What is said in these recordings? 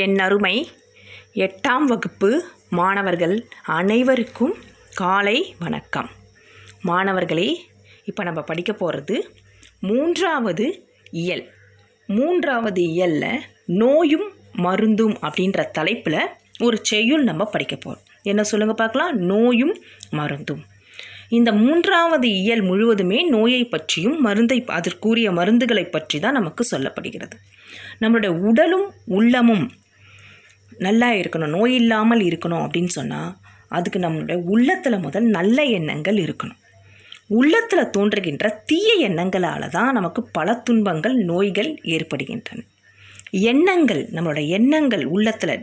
என் அருமை எட்டாம் வகுப்பு மாணவர்கள் அனைவருக்கும் காலை வணக்கம் மாணவர்களே இப்போ நம்ம படிக்க போகிறது மூன்றாவது இயல் மூன்றாவது இயலில் நோயும் மருந்தும் அப்படின்ற தலைப்பில் ஒரு செய்யுள் நம்ம படிக்க போகிறோம் என்ன சொல்லுங்கள் பார்க்கலாம் நோயும் மருந்தும் இந்த மூன்றாவது இயல் முழுவதுமே நோயை பற்றியும் மருந்தை அதற்குரிய மருந்துகளை பற்றி தான் நமக்கு சொல்லப்படுகிறது நம்மளுடைய உடலும் உள்ளமும் நல்லா இருக்கணும் நோய் இல்லாமல் இருக்கணும் அப்படின்னு சொன்னால் அதுக்கு நம்மளுடைய உள்ளத்தில் முதல் நல்ல எண்ணங்கள் இருக்கணும் உள்ளத்தில் தோன்றுகின்ற தீய எண்ணங்களால் தான் நமக்கு பல துன்பங்கள் நோய்கள் ஏற்படுகின்றன எண்ணங்கள் நம்மளோட எண்ணங்கள் உள்ளத்தில்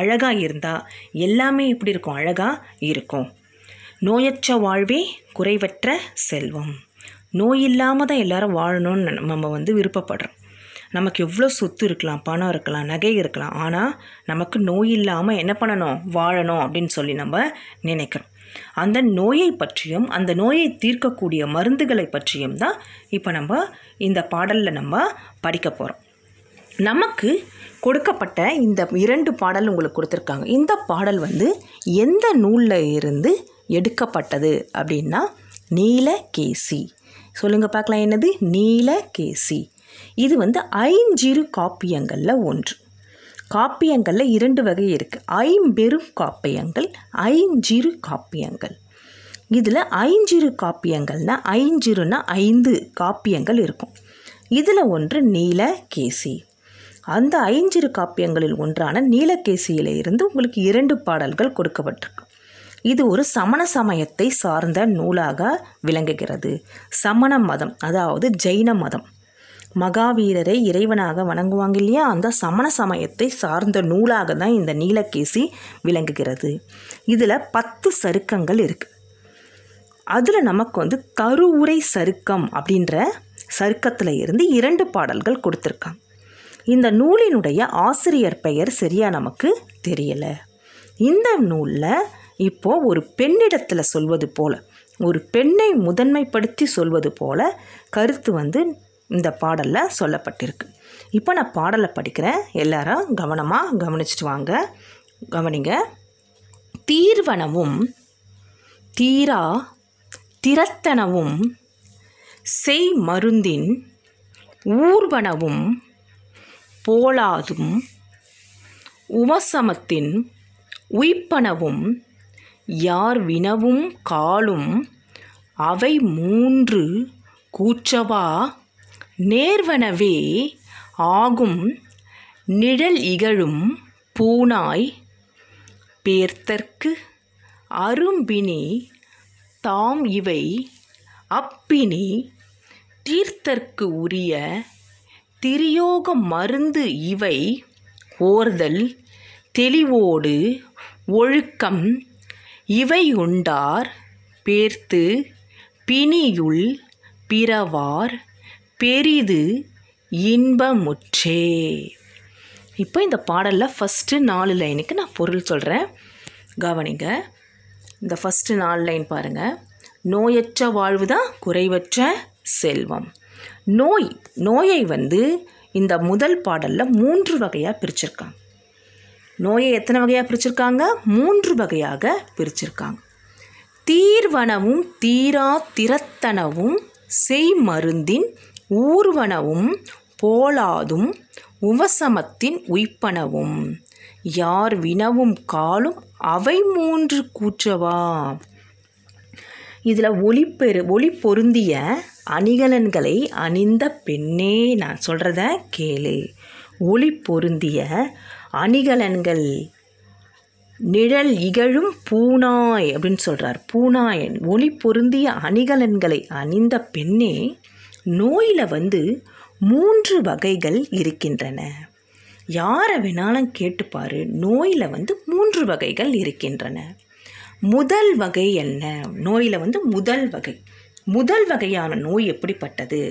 அழகாக இருந்தால் எல்லாமே எப்படி இருக்கும் அழகாக இருக்கும் நோயற்ற வாழ்வே குறைவற்ற செல்வம் நோய் இல்லாமல் தான் எல்லோரும் வாழணும்னு நம்ம வந்து விருப்பப்படுறோம் நமக்கு எவ்வளோ சொத்து இருக்கலாம் பணம் இருக்கலாம் நகை இருக்கலாம் ஆனால் நமக்கு நோய் இல்லாமல் என்ன பண்ணணும் வாழணும் அப்படின்னு சொல்லி நம்ம நினைக்கிறோம் அந்த நோயை பற்றியும் அந்த நோயை தீர்க்கக்கூடிய மருந்துகளை பற்றியும் தான் இப்போ நம்ம இந்த பாடலில் நம்ம படிக்க போகிறோம் நமக்கு கொடுக்கப்பட்ட இந்த இரண்டு பாடல் உங்களுக்கு கொடுத்துருக்காங்க இந்த பாடல் வந்து எந்த நூலில் இருந்து எடுக்கப்பட்டது அப்படின்னா நீலகேசி சொல்லுங்கள் பார்க்கலாம் என்னது நீலகேசி இது வந்து ஐஞ்சிறு காப்பியங்களில் ஒன்று காப்பியங்களில் இரண்டு வகை இருக்குது ஐம்பெரும் காப்பியங்கள் ஐஞ்சிறு காப்பியங்கள் இதில் ஐஞ்சிறு காப்பியங்கள்னால் ஐஞ்சிறுனா ஐந்து காப்பியங்கள் இருக்கும் இதில் ஒன்று நீலகேசி அந்த ஐஞ்சிறு காப்பியங்களில் ஒன்றான நீலகேசியில் இருந்து உங்களுக்கு இரண்டு பாடல்கள் கொடுக்கப்பட்டிருக்கு இது ஒரு சமண சமயத்தை சார்ந்த நூலாக விளங்குகிறது சமண மதம் அதாவது ஜெயின மதம் மகாவீரரை இறைவனாக வணங்குவாங்க இல்லையா அந்த சமண சமயத்தை சார்ந்த நூலாக தான் இந்த நீலகேசி விளங்குகிறது இதில் பத்து சருக்கங்கள் இருக்குது அதில் நமக்கு வந்து கருவுரை சருக்கம் அப்படின்ற சருக்கத்தில் இருந்து இரண்டு பாடல்கள் கொடுத்துருக்காங்க இந்த நூலினுடைய ஆசிரியர் பெயர் சரியாக நமக்கு தெரியலை இந்த நூலில் இப்போது ஒரு பெண்ணிடத்தில் சொல்வது போல் ஒரு பெண்ணை முதன்மைப்படுத்தி சொல்வது போல கருத்து வந்து இந்த பாடலில் சொல்லப்பட்டிருக்கு இப்போ நான் பாடலை படிக்கிறேன் எல்லாரும் கவனமாக கவனிச்சுட்டு வாங்க கவனிங்க தீர்வனவும் தீரா திறத்தனவும் செய் மருந்தின் ஊர்வனவும் போலாதும் உமசமத்தின் உய்ப்பனவும் யார் வினவும் காலும் அவை மூன்று கூச்சவா நேர்வனவே ஆகும் நிழல் இகழும் பூனாய் பேர்த்தற்கு அரும்பினி தாம் இவை அப்பினி தீர்த்தற்கு உரிய திரியோக மருந்து இவை ஓர்தல் தெளிவோடு ஒழுக்கம் இவை உண்டார் பேர்த்து பிணியுள் பிறவார் பெரிது இன்பமுற்றே இப்போ இந்த பாடலில் ஃபஸ்ட்டு நாலு லைனுக்கு நான் பொருள் சொல்கிறேன் கவனிங்க இந்த ஃபஸ்ட்டு நாலு லைன் பாருங்கள் நோயற்ற வாழ்வு தான் குறைவற்ற செல்வம் நோய் நோயை வந்து இந்த முதல் பாடலில் மூன்று வகையாக பிரிச்சிருக்காங்க நோயை எத்தனை வகையாக பிரிச்சிருக்காங்க மூன்று வகையாக பிரிச்சிருக்காங்க தீர்வனவும் தீரா திறத்தனவும் செய் மருந்தின் ஊர்வனவும் போலாதும் உவசமத்தின் உய்ப்பனவும் யார் வினவும் காலும் அவை மூன்று கூற்றவா இதில் ஒளிப்பெரு ஒளி பொருந்திய அணிகலன்களை அணிந்த பெண்ணே நான் சொல்கிறத கேளு ஒளி பொருந்திய அணிகலன்கள் நிழல் இகழும் பூனாய் அப்படின்னு சொல்கிறார் பூனாயன் ஒளி பொருந்திய அணிகலன்களை அணிந்த பெண்ணே நோயில் வந்து மூன்று வகைகள் இருக்கின்றன யாரை வேணாலும் கேட்டுப்பார் நோயில் வந்து மூன்று வகைகள் இருக்கின்றன முதல் வகை என்ன நோயில் வந்து முதல் வகை முதல் வகையான நோய் எப்படிப்பட்டது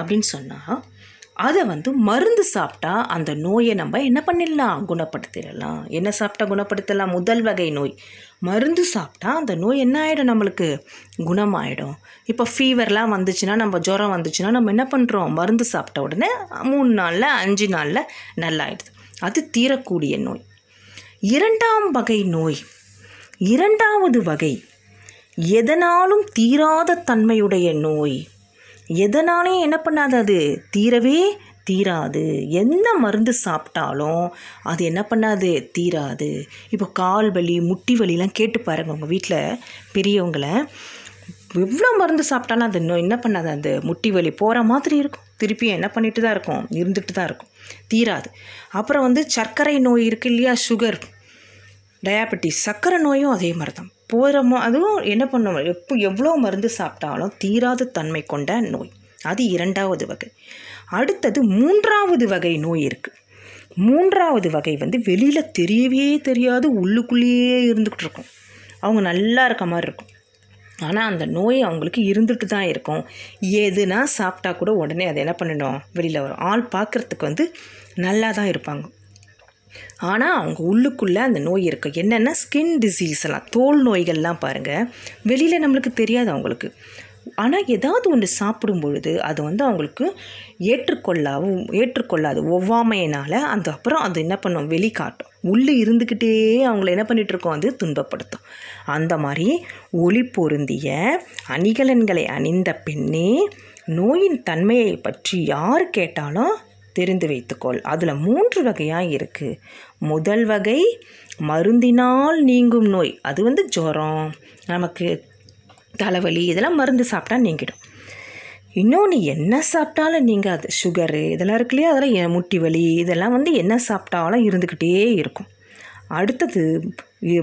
அப்படின்னு சொன்னால் அதை வந்து மருந்து சாப்பிட்டா அந்த நோயை நம்ம என்ன பண்ணிடலாம் குணப்படுத்திடலாம் என்ன சாப்பிட்டா குணப்படுத்தலாம் முதல் வகை நோய் மருந்து சாப்பிட்டா அந்த நோய் என்ன ஆகிடும் நம்மளுக்கு குணமாயிடும் இப்போ ஃபீவர்லாம் வந்துச்சுன்னா நம்ம ஜுரம் வந்துச்சுன்னா நம்ம என்ன பண்ணுறோம் மருந்து சாப்பிட்ட உடனே மூணு நாளில் அஞ்சு நாளில் நல்லாயிடுது அது தீரக்கூடிய நோய் இரண்டாம் வகை நோய் இரண்டாவது வகை எதனாலும் தீராத தன்மையுடைய நோய் எதனாலே என்ன பண்ணாது அது தீரவே தீராது எந்த மருந்து சாப்பிட்டாலும் அது என்ன பண்ணாது தீராது இப்போ கால் வலி முட்டி வலிலாம் கேட்டு பாருங்கள் உங்கள் வீட்டில் பெரியவங்களை எவ்வளோ மருந்து சாப்பிட்டாலும் அது இன்னும் என்ன பண்ணாது அந்த முட்டி வலி போகிற மாதிரி இருக்கும் திருப்பி என்ன பண்ணிட்டு தான் இருக்கும் இருந்துகிட்டு தான் இருக்கும் தீராது அப்புறம் வந்து சர்க்கரை நோய் இருக்குது இல்லையா சுகர் டயாபெட்டிஸ் சர்க்கரை நோயும் அதே மாதிரி தான் போகிறமோ அதுவும் என்ன பண்ணுவோம் எப்போ எவ்வளோ மருந்து சாப்பிட்டாலும் தீராத தன்மை கொண்ட நோய் அது இரண்டாவது வகை அடுத்தது மூன்றாவது வகை நோய் இருக்குது மூன்றாவது வகை வந்து வெளியில் தெரியவே தெரியாது உள்ளுக்குள்ளேயே இருந்துக்கிட்டு இருக்கும் அவங்க நல்லா இருக்க மாதிரி இருக்கும் ஆனால் அந்த நோய் அவங்களுக்கு இருந்துட்டு தான் இருக்கும் எதுனா சாப்பிட்டா கூட உடனே அதை என்ன பண்ணிடும் வெளியில் வரும் ஆள் பார்க்குறதுக்கு வந்து நல்லா தான் இருப்பாங்க ஆனால் அவங்க உள்ளுக்குள்ளே அந்த நோய் இருக்குது என்னென்னா ஸ்கின் டிசீஸ் எல்லாம் தோல் நோய்கள்லாம் பாருங்கள் வெளியில் நம்மளுக்கு தெரியாது அவங்களுக்கு ஆனால் ஏதாவது ஒன்று சாப்பிடும் பொழுது அது வந்து அவங்களுக்கு ஏற்றுக்கொள்ளாவும் ஏற்றுக்கொள்ளாது ஒவ்வாமையினால் அந்த அப்புறம் அது என்ன பண்ணும் வெளிக்காட்டும் உள்ளே இருந்துக்கிட்டே அவங்கள என்ன பண்ணிகிட்ருக்கோம் அது துன்பப்படுத்தும் அந்த மாதிரி ஒளி பொருந்திய அணிகலன்களை அணிந்த பெண்ணே நோயின் தன்மையை பற்றி யார் கேட்டாலும் தெரிந்து வைத்துக்கொள் அதில் மூன்று வகையாக இருக்குது முதல் வகை மருந்தினால் நீங்கும் நோய் அது வந்து ஜுரம் நமக்கு தலைவலி இதெல்லாம் மருந்து சாப்பிட்டா நீங்கிடும் இன்னொன்று என்ன சாப்பிட்டாலும் நீங்காது சுகரு இதெல்லாம் இருக்கு இல்லையா அதெல்லாம் முட்டி வலி இதெல்லாம் வந்து என்ன சாப்பிட்டாலும் இருந்துக்கிட்டே இருக்கும் அடுத்தது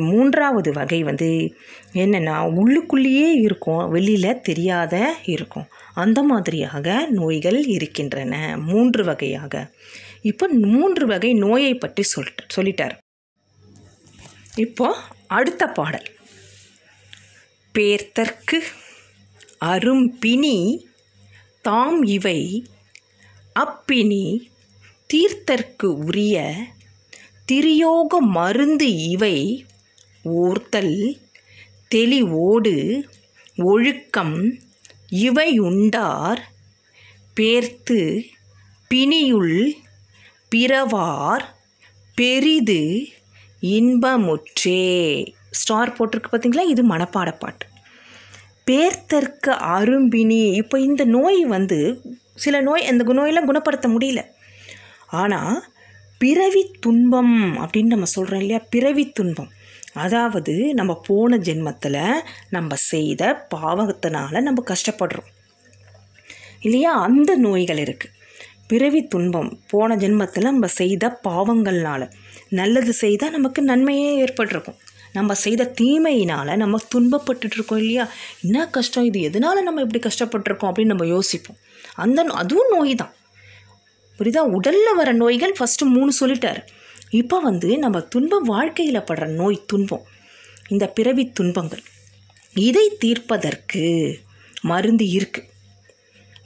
மூன்றாவது வகை வந்து என்னென்னா உள்ளுக்குள்ளேயே இருக்கும் வெளியில் தெரியாத இருக்கும் அந்த மாதிரியாக நோய்கள் இருக்கின்றன மூன்று வகையாக இப்போ மூன்று வகை நோயை பற்றி சொல் சொல்லிட்டார் இப்போ அடுத்த பாடல் பேர்த்தற்கு அரும்பிணி தாம் இவை அப்பினி தீர்த்தற்கு உரிய திரியோக மருந்து இவை ஓர்த்தல் தெளிவோடு ஒழுக்கம் இவையுண்டார் பேர்த்து பிணியுள் பிறவார் பெரிது இன்பமுற்றே ஸ்டார் போட்டிருக்கு பார்த்தீங்களா இது மனப்பாட பாட்டு பேர்த்தற்கு அரும்பினி இப்போ இந்த நோய் வந்து சில நோய் அந்த நோயெல்லாம் குணப்படுத்த முடியல ஆனால் பிறவி துன்பம் அப்படின்னு நம்ம சொல்கிறோம் இல்லையா பிறவி துன்பம் அதாவது நம்ம போன ஜென்மத்தில் நம்ம செய்த பாவகத்தினால் நம்ம கஷ்டப்படுறோம் இல்லையா அந்த நோய்கள் இருக்குது பிறவி துன்பம் போன ஜென்மத்தில் நம்ம செய்த பாவங்கள்னால் நல்லது செய்தால் நமக்கு நன்மையே ஏற்பட்டிருக்கும் நம்ம செய்த தீமையினால் நம்ம துன்பப்பட்டுட்ருக்கோம் இல்லையா என்ன கஷ்டம் இது எதனால் நம்ம இப்படி கஷ்டப்பட்டிருக்கோம் அப்படின்னு நம்ம யோசிப்போம் அந்த அதுவும் நோய் தான் புரியுதா உடலில் வர நோய்கள் ஃபஸ்ட்டு மூணு சொல்லிட்டார் இப்போ வந்து நம்ம துன்பம் வாழ்க்கையில் படுற நோய் துன்பம் இந்த பிறவி துன்பங்கள் இதை தீர்ப்பதற்கு மருந்து இருக்குது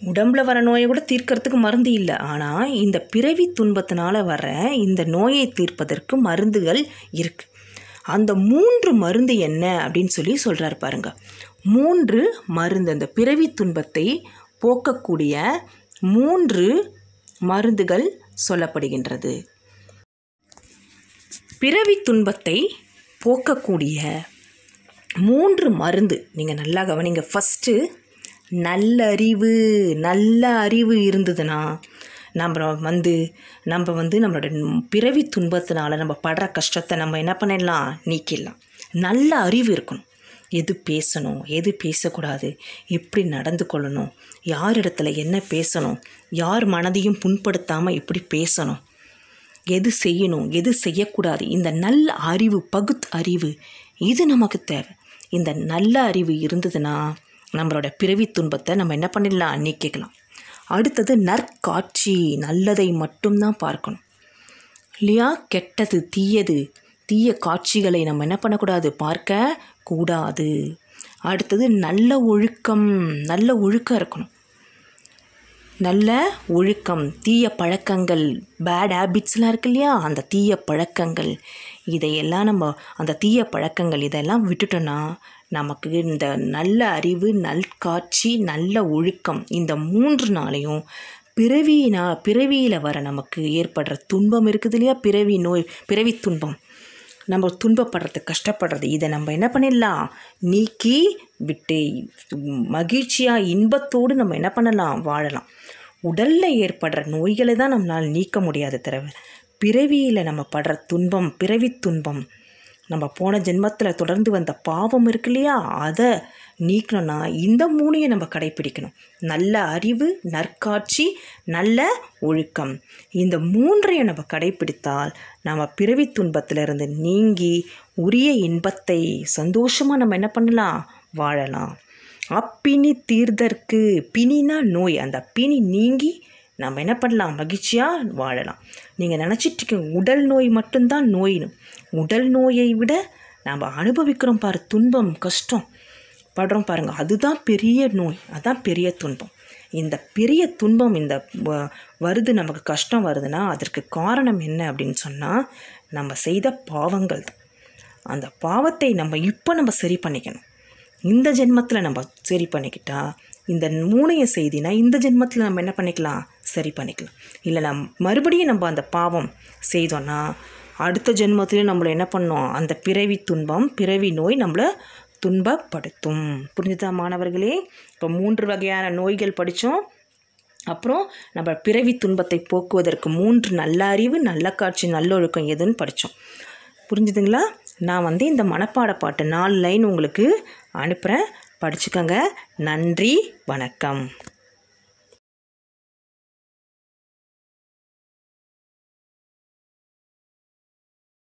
உடம்பில் வர நோயை கூட தீர்க்கறதுக்கு மருந்து இல்லை ஆனால் இந்த பிறவி துன்பத்தினால் வர இந்த நோயை தீர்ப்பதற்கு மருந்துகள் இருக்குது அந்த மூன்று மருந்து என்ன அப்படின்னு சொல்லி சொல்கிறார் பாருங்கள் மூன்று மருந்து அந்த பிறவி துன்பத்தை போக்கக்கூடிய மூன்று மருந்துகள் சொல்லப்படுகின்றது பிறவி துன்பத்தை போக்கக்கூடிய மூன்று மருந்து நீங்கள் நல்லா கவனிங்க ஃபஸ்ட்டு நல்லறிவு நல்ல அறிவு இருந்ததுன்னா நம்ம வந்து நம்ம வந்து நம்மளோட பிறவி துன்பத்தினால நம்ம படுற கஷ்டத்தை நம்ம என்ன பண்ணிடலாம் நீக்கிடலாம் நல்ல அறிவு இருக்கணும் எது பேசணும் எது பேசக்கூடாது எப்படி நடந்து கொள்ளணும் யார் இடத்துல என்ன பேசணும் யார் மனதையும் புண்படுத்தாமல் எப்படி பேசணும் எது செய்யணும் எது செய்யக்கூடாது இந்த நல்ல அறிவு பகுத் அறிவு இது நமக்கு தேவை இந்த நல்ல அறிவு இருந்ததுன்னா நம்மளோட பிறவி துன்பத்தை நம்ம என்ன பண்ணிடலாம் நீக்கிக்கலாம் அடுத்தது நற்காட்சி நல்லதை மட்டும்தான் பார்க்கணும் இல்லையா கெட்டது தீயது தீய காட்சிகளை நம்ம என்ன பண்ணக்கூடாது பார்க்க கூடாது அடுத்தது நல்ல ஒழுக்கம் நல்ல ஒழுக்கம் இருக்கணும் நல்ல ஒழுக்கம் தீய பழக்கங்கள் பேட் ஹேபிட்ஸ்லாம் இருக்கு இல்லையா அந்த தீய பழக்கங்கள் இதையெல்லாம் நம்ம அந்த தீய பழக்கங்கள் இதெல்லாம் விட்டுட்டோன்னா நமக்கு இந்த நல்ல அறிவு நல்காட்சி நல்ல ஒழுக்கம் இந்த மூன்று நாளையும் பிறவினா பிறவியில் வர நமக்கு ஏற்படுற துன்பம் இருக்குது இல்லையா பிறவி நோய் பிறவி துன்பம் நம்ம துன்பப்படுறது கஷ்டப்படுறது இதை நம்ம என்ன பண்ணிடலாம் நீக்கி விட்டு மகிழ்ச்சியாக இன்பத்தோடு நம்ம என்ன பண்ணலாம் வாழலாம் உடலில் ஏற்படுற நோய்களை தான் நம்மளால் நீக்க முடியாத தடவை பிறவியில் நம்ம படுற துன்பம் பிறவி துன்பம் நம்ம போன ஜென்மத்தில் தொடர்ந்து வந்த பாவம் இருக்கு இல்லையா அதை நீக்கணும்னா இந்த மூணையும் நம்ம கடைப்பிடிக்கணும் நல்ல அறிவு நற்காட்சி நல்ல ஒழுக்கம் இந்த மூன்றையும் நம்ம கடைப்பிடித்தால் நம்ம பிறவி துன்பத்திலிருந்து நீங்கி உரிய இன்பத்தை சந்தோஷமாக நம்ம என்ன பண்ணலாம் வாழலாம் அப்பினி தீர்தற்கு பிணினா நோய் அந்த பிணி நீங்கி நம்ம என்ன பண்ணலாம் மகிழ்ச்சியாக வாழலாம் நீங்கள் நினச்சிட்டு உடல் நோய் மட்டும்தான் நோயினும் உடல் நோயை விட நாம் அனுபவிக்கிறோம் பாரு துன்பம் கஷ்டம் படுறோம் பாருங்கள் அதுதான் பெரிய நோய் அதுதான் பெரிய துன்பம் இந்த பெரிய துன்பம் இந்த வருது நமக்கு கஷ்டம் வருதுன்னா அதற்கு காரணம் என்ன அப்படின்னு சொன்னால் நம்ம செய்த பாவங்கள் தான் அந்த பாவத்தை நம்ம இப்போ நம்ம சரி பண்ணிக்கணும் இந்த ஜென்மத்தில் நம்ம சரி பண்ணிக்கிட்டால் இந்த மூணையை செய்தினா இந்த ஜென்மத்தில் நம்ம என்ன பண்ணிக்கலாம் சரி பண்ணிக்கலாம் இல்லை நம் மறுபடியும் நம்ம அந்த பாவம் செய்தோன்னா அடுத்த ஜென்மத்துலேயும் நம்மளை என்ன பண்ணோம் அந்த பிறவி துன்பம் பிறவி நோய் நம்மளை துன்பப்படுத்தும் புரிஞ்சுதா மாணவர்களே இப்போ மூன்று வகையான நோய்கள் படித்தோம் அப்புறம் நம்ம பிறவி துன்பத்தை போக்குவதற்கு மூன்று நல்ல அறிவு நல்ல காட்சி நல்லொழுக்கம் எதுன்னு படித்தோம் புரிஞ்சுதுங்களா நான் வந்து இந்த மனப்பாட பாட்டு நாலு லைன் உங்களுக்கு அனுப்புகிறேன் படிச்சுக்கோங்க நன்றி வணக்கம்